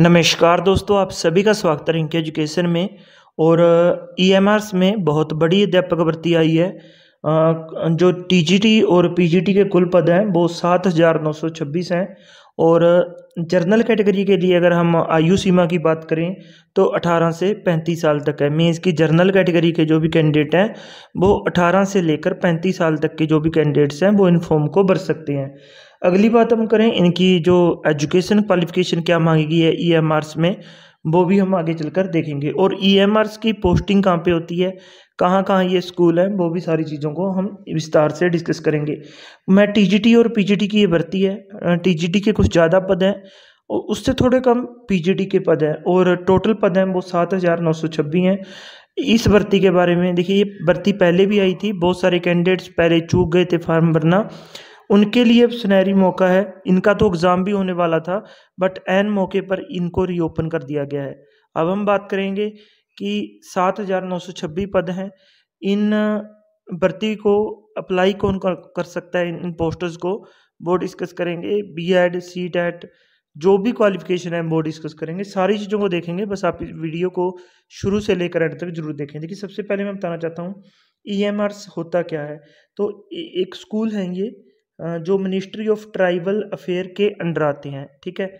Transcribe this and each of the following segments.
नमस्कार दोस्तों आप सभी का स्वागत है इनके एजुकेशन में और ईएमआरएस e में बहुत बड़ी अध्यापक भर्ती आई है जो टीजीटी और पीजीटी के कुल पद हैं वो सात हज़ार नौ सौ छब्बीस हैं और जर्नल कैटेगरी के लिए अगर हम आयु सीमा की बात करें तो 18 से 35 साल तक है मीन्स की जर्नल कैटेगरी के जो भी कैंडिडेट हैं वो 18 से लेकर 35 साल तक के जो भी कैंडिडेट्स हैं वो इन फॉर्म को भर सकते हैं अगली बात हम करें इनकी जो एजुकेशन क्वालिफिकेशन क्या मांगी है ई एम आर्स में वो भी हम आगे चलकर देखेंगे और ई एम आर्स की पोस्टिंग कहाँ पे होती है कहाँ कहाँ ये स्कूल है वो भी सारी चीज़ों को हम विस्तार से डिस्कस करेंगे मैं टी जी टी और पी जी टी की ये भर्ती है टी जी टी के कुछ ज़्यादा पद हैं और उससे थोड़े कम पी जी टी के पद हैं और टोटल पद हैं वो सात हज़ार नौ सौ छब्बीस हैं इस भर्ती के बारे में देखिए ये भर्ती पहले भी आई थी बहुत सारे कैंडिडेट्स पहले चूक गए थे फार्म भरना उनके लिए सुनहरी मौका है इनका तो एग्ज़ाम भी होने वाला था बट एन मौके पर इनको रीओपन कर दिया गया है अब हम बात करेंगे कि सात हज़ार नौ सौ छब्बीस पद हैं इन भर्ती को अप्लाई कौन कर सकता है इन पोस्टर्स को वो डिस्कस करेंगे बी एड सी टेट जो भी क्वालिफिकेशन है वो डिस्कस करेंगे सारी चीज़ों को देखेंगे बस आप इस वीडियो को शुरू से लेकर एंड तक जरूर देखें देखिए सबसे पहले मैं बताना चाहता हूँ ई e होता क्या है तो एक स्कूल हैं ये जो मिनिस्ट्री ऑफ ट्राइबल अफेयर के अंडर आते हैं ठीक है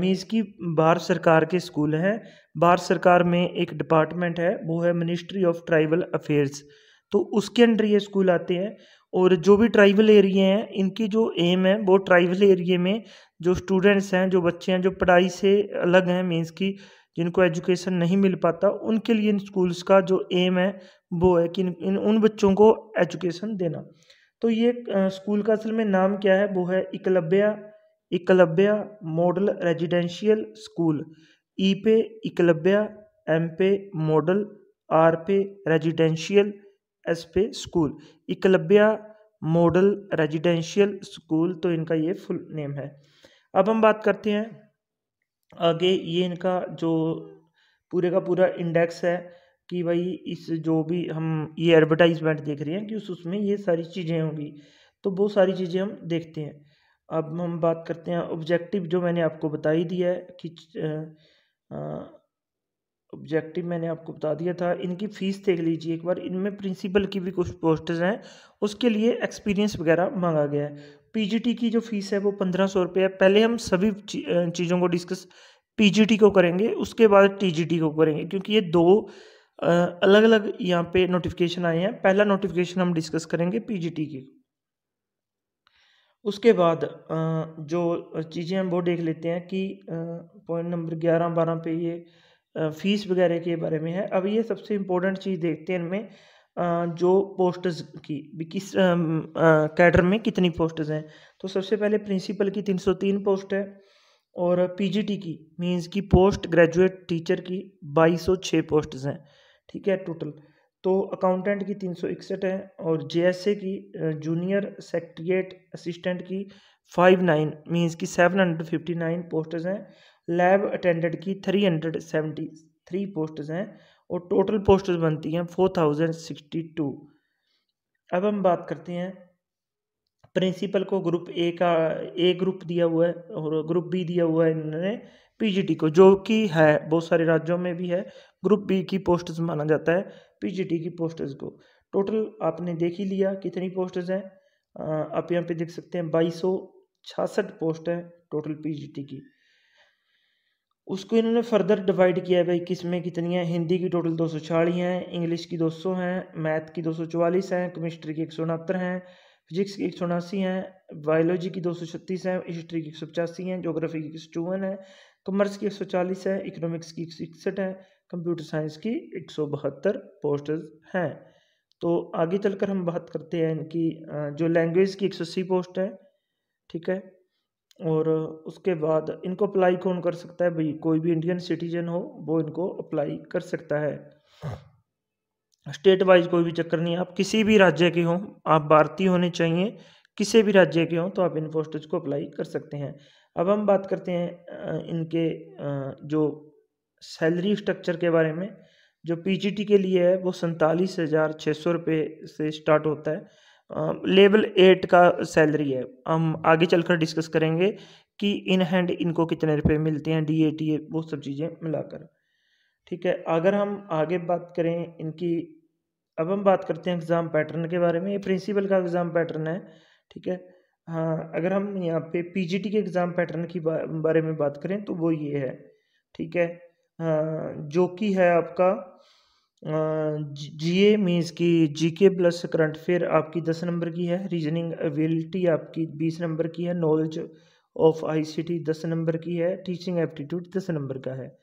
मीन्स की भारत सरकार के स्कूल हैं भारत सरकार में एक डिपार्टमेंट है वो है मिनिस्ट्री ऑफ ट्राइबल अफेयर्स तो उसके अंडर ये स्कूल आते हैं और जो भी ट्राइबल एरिए हैं इनकी जो एम है वो ट्राइबल एरिए में जो स्टूडेंट्स हैं जो बच्चे हैं जो पढ़ाई से अलग हैं मीन्स की जिनको एजुकेशन नहीं मिल पाता उनके लिए इन स्कूल्स का जो एम है वो है कि इन उन बच्चों को एजुकेशन देना तो ये स्कूल का असल में नाम क्या है वो है Eklavya Eklavya model residential school E पे इकलब्या एम पे मॉडल आर पे रेजिडेंशियल एस पे school Eklavya model residential school तो इनका ये फुल नेम है अब हम बात करते हैं आगे ये इनका जो पूरे का पूरा इंडेक्स है कि भाई इस जो भी हम ये एडवर्टाइजमेंट देख रहे हैं कि उस उसमें ये सारी चीज़ें होंगी तो वो सारी चीज़ें हम देखते हैं अब हम बात करते हैं ऑब्जेक्टिव जो मैंने आपको बता ही दिया है कि ऑब्जेक्टिव मैंने आपको बता दिया था इनकी फ़ीस देख लीजिए एक बार इनमें प्रिंसिपल की भी कुछ पोस्टर्स हैं उसके लिए एक्सपीरियंस वगैरह मांगा गया है पीजीटी की जो फ़ीस है वो पंद्रह सौ रुपये है पहले हम सभी चीज़ों को डिस्कस पीजीटी को करेंगे उसके बाद टीजीटी को करेंगे क्योंकि ये दो अलग अलग यहाँ पे नोटिफिकेशन आए हैं पहला नोटिफिकेशन हम डिस्कस करेंगे पीजीटी की उसके बाद जो चीज़ें हम वो देख लेते हैं कि पॉइंट नंबर ग्यारह बारह पे ये फीस वगैरह के बारे में है अब ये सबसे इम्पोर्टेंट चीज़ देखते हैं इनमें जो पोस्टर्स की भी किस कैडर में कितनी पोस्टर्स हैं तो सबसे पहले प्रिंसिपल की तीन सौ तीन पोस्ट है और पीजीटी की मींस की पोस्ट ग्रेजुएट टीचर की बाईस सौ छः पोस्ट हैं ठीक है टोटल तो अकाउंटेंट की तीन सौ इकसठ है और जेएसए की जूनियर सेक्रट्रिएट असिस्टेंट की फाइव नाइन मीन्स की seven hundred fifty nine posters हैं लैब अटेंडेंट की three hundred seventy three posters हैं और टोटल पोस्टर्स बनती हैं फोर थाउजेंड सिक्सटी टू अब हम बात करते हैं प्रिंसिपल को ग्रुप ए का ए ग्रुप दिया हुआ है और ग्रुप बी दिया हुआ है इन्होंने पीजीटी को जो कि है बहुत सारे राज्यों में भी है ग्रुप बी की पोस्ट माना जाता है पीजीटी की पोस्टर्स को टोटल आपने देख ही लिया कितनी पोस्टर्स हैं आप यहाँ पे देख सकते हैं बाईस सौ छियासठ पोस्ट है टोटल पीजीटी की उसको इन्होंने फर्दर डिवाइड किया है भाई किस में कितनी है हिंदी की टोटल दो सौ छियालीस हैं इंग्लिश की दो सौ हैं मैथ की दो सौ चौवालीस हैं केमिस्ट्री की एक सौ उनहत्तर हैं फिजिक्स की एक सौ उनासी हैं बायोलॉजी की दो सौ छत्तीस हैं हिस्ट्री की एक सौ पचासी हैं जोग्राफी की एक सौ चौवन है कॉमर्स की एक सौ चालीस है इकोनॉमिक्स की एक सौ इकसठ है कंप्यूटर साइंस की एक सौ बहत्तर पोस्टर्स हैं तो आगे चलकर हम बात करते हैं इनकी जो लैंग्वेज की एक सौ अस्सी पोस्ट है ठीक है और उसके बाद इनको अप्लाई कौन कर सकता है भाई कोई भी इंडियन सिटीजन हो वो इनको अप्लाई कर सकता है हाँ। स्टेट वाइज कोई भी चक्कर नहीं आप किसी भी राज्य के हों आप भारतीय होने चाहिए किसी भी राज्य के हों तो आप इन पोस्ट को अप्लाई कर सकते हैं अब हम बात करते हैं इनके जो सैलरी स्ट्रक्चर के बारे में जो पीजीटी के लिए है वो सैंतालीस हज़ार छः सौ रुपये से स्टार्ट होता है लेवल एट का सैलरी है हम आगे चलकर डिस्कस करेंगे कि इन हैंड इनको कितने रुपए मिलते हैं डी ए टी ए वो सब चीज़ें मिलाकर ठीक है अगर हम आगे बात करें इनकी अब हम बात करते हैं एग्ज़ाम पैटर्न के बारे में ये प्रिंसिपल का एग्ज़ाम पैटर्न है ठीक है हाँ अगर हम यहाँ पे पीजीटी के एग्ज़ाम पैटर्न की बारे में बात करें तो वो ये है ठीक है हाँ, जो कि है आपका जीए मींस की जीके प्लस करंट फिर आपकी दस नंबर की है रीजनिंग एबिलिटी आपकी बीस नंबर की है नॉलेज ऑफ आईसीटी दस नंबर की है टीचिंग एप्टीट्यूड दस नंबर का है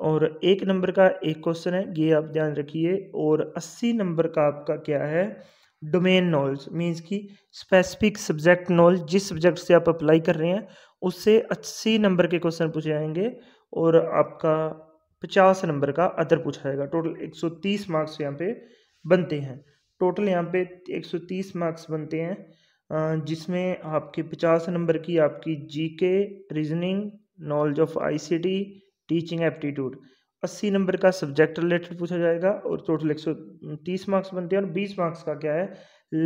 और एक नंबर का एक क्वेश्चन है ये आप ध्यान रखिए और अस्सी नंबर का आपका क्या है डोमेन नॉलेज मीन्स कि स्पेसिफिक सब्जेक्ट नॉलेज जिस सब्जेक्ट से आप अप्लाई कर रहे हैं उससे अस्सी नंबर के क्वेश्चन पूछे जाएंगे और आपका पचास नंबर का अदर पूछा जाएगा टोटल एक सौ तीस मार्क्स यहाँ पे बनते हैं टोटल यहाँ पे एक सौ तीस मार्क्स बनते हैं जिसमें आपके पचास नंबर की आपकी GK reasoning knowledge of ICT teaching aptitude अस्सी नंबर का सब्जेक्ट रिलेटेड पूछा जाएगा और टोटल एक सौ तीस मार्क्स बनते हैं और बीस मार्क्स का क्या है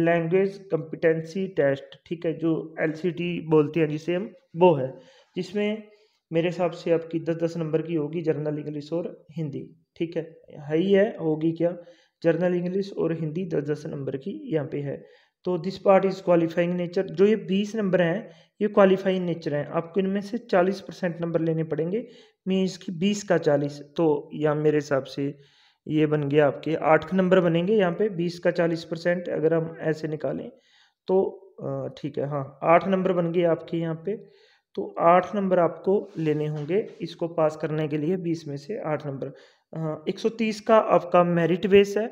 लैंग्वेज कंपिटेंसी टेस्ट ठीक है जो एल बोलते हैं जिसे हम वो है जिसमें मेरे हिसाब से आपकी दस दस नंबर की होगी जर्नल इंग्लिश और हिंदी ठीक है है ही है होगी क्या जर्नल इंग्लिश और हिंदी दस दस नंबर की यहाँ पे है तो this part is qualifying nature जो ये बीस नंबर हैं ये क्वालिफाइंग नेचर हैं आपको इनमें से चालीस परसेंट नंबर लेने पड़ेंगे मीन्स की बीस का चालीस तो या मेरे हिसाब से ये बन गया आपके आठ नंबर बनेंगे यहाँ पे बीस का चालीस परसेंट अगर हम ऐसे निकालें तो ठीक है हाँ आठ नंबर बन गए आपके यहाँ पे तो आठ नंबर आपको लेने होंगे इसको पास करने के लिए बीस में से आठ नंबर 130 हाँ, का आपका मेरिट बेस है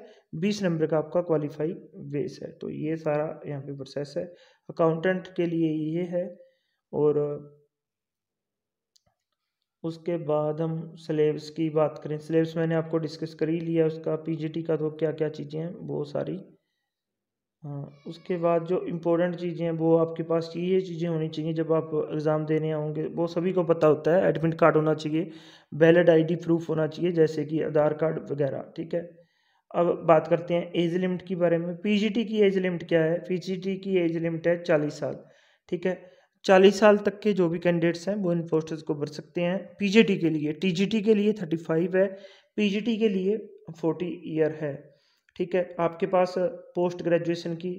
20 नंबर का आपका क्वालिफाई बेस है तो ये सारा यहाँ पे प्रोसेस है अकाउंटेंट के लिए ये है और उसके बाद हम सिलेबस की बात करें सिलेबस मैंने आपको डिस्कस कर ही लिया उसका पीजीटी का तो क्या क्या चीज़ें हैं वो सारी हाँ उसके बाद जो इम्पोर्टेंट चीज़ें हैं वो आपके पास ये चीज़ें होनी चाहिए जब आप एग्ज़ाम देने आओगे वो सभी को पता होता है एडमिट कार्ड होना चाहिए वैलिड आईडी प्रूफ होना चाहिए जैसे कि आधार कार्ड वगैरह ठीक है अब बात करते हैं एज लिमिट के बारे में पीजीटी की एज लिमिट क्या है पी की एज लिमिट है चालीस साल ठीक है चालीस साल तक के जो भी कैंडिडेट्स हैं वो इन पोस्टर्स को भर सकते हैं पी के लिए टी के लिए थर्टी फाइव है पी के लिए फोर्टी ईयर है ठीक है आपके पास पोस्ट ग्रेजुएशन की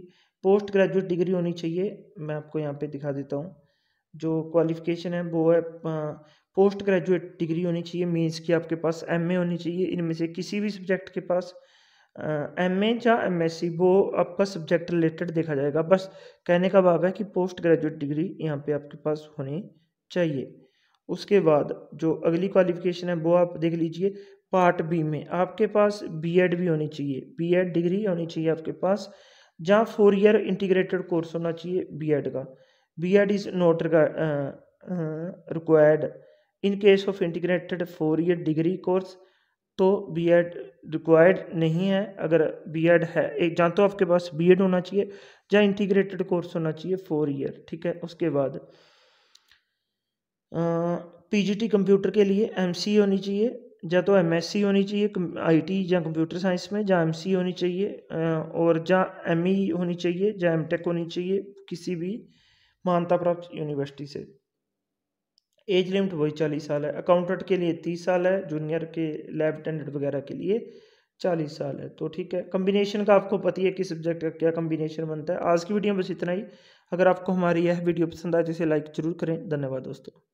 पोस्ट ग्रेजुएट डिग्री होनी चाहिए मैं आपको यहाँ पे दिखा देता हूँ जो क्वालिफिकेशन है वो है पोस्ट ग्रेजुएट डिग्री होनी चाहिए मीन्स कि आपके पास एमए होनी चाहिए इनमें से किसी भी सब्जेक्ट के पास एम ए या एम एस सी वो आपका सब्जेक्ट रिलेटेड देखा जाएगा बस कहने का भाव है कि पोस्ट ग्रेजुएट डिग्री यहाँ पे आपके पास होनी चाहिए उसके बाद जो अगली क्वालिफिकेशन है वो आप देख लीजिए पार्ट बी में आपके पास बीएड भी होनी चाहिए बीएड डिग्री होनी चाहिए आपके पास जहाँ फोर ईयर इंटीग्रेटेड कोर्स होना चाहिए बीएड का BEd is not required in case of integrated four year degree course तो बीएड रिक्वायर्ड नहीं है अगर बीएड है एक जहाँ तो आपके पास बीएड होना चाहिए या इंटीग्रेटेड कोर्स होना चाहिए फोर ईयर ठीक है उसके बाद पीजीटी कंप्यूटर के लिए एमसी होनी चाहिए या तो सी होनी चाहिए आईटी या कंप्यूटर साइंस में या एमसी होनी चाहिए और या एमई e होनी चाहिए या एमटेक होनी चाहिए किसी भी मान्यता प्राप्त यूनिवर्सिटी से एज लिमिट वही चालीस साल है अकाउंटेंट के लिए तीस साल है जूनियर के लैब अटेंडेंट वगैरह के लिए चालीस साल है तो ठीक है कम्बिनेशन का आपको पता है कि सब्जेक्ट का क्या कम्बिनेशन बनता है आज की वीडियो में बस इतना ही अगर आपको हमारी यह वीडियो पसंद आए तो इसे लाइक जरूर करें धन्यवाद दोस्तों